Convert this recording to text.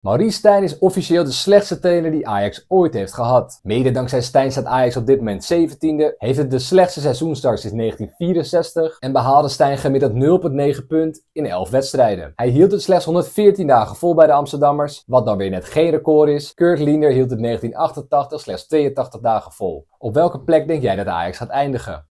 Maurice Stijn is officieel de slechtste trainer die Ajax ooit heeft gehad. Mede dankzij Stijn staat Ajax op dit moment 17e, heeft het de slechtste seizoenstart sinds 1964 en behaalde Stijn gemiddeld 0,9 punt in 11 wedstrijden. Hij hield het slechts 114 dagen vol bij de Amsterdammers, wat dan weer net geen record is. Kurt Linder hield het 1988 slechts 82 dagen vol. Op welke plek denk jij dat Ajax gaat eindigen?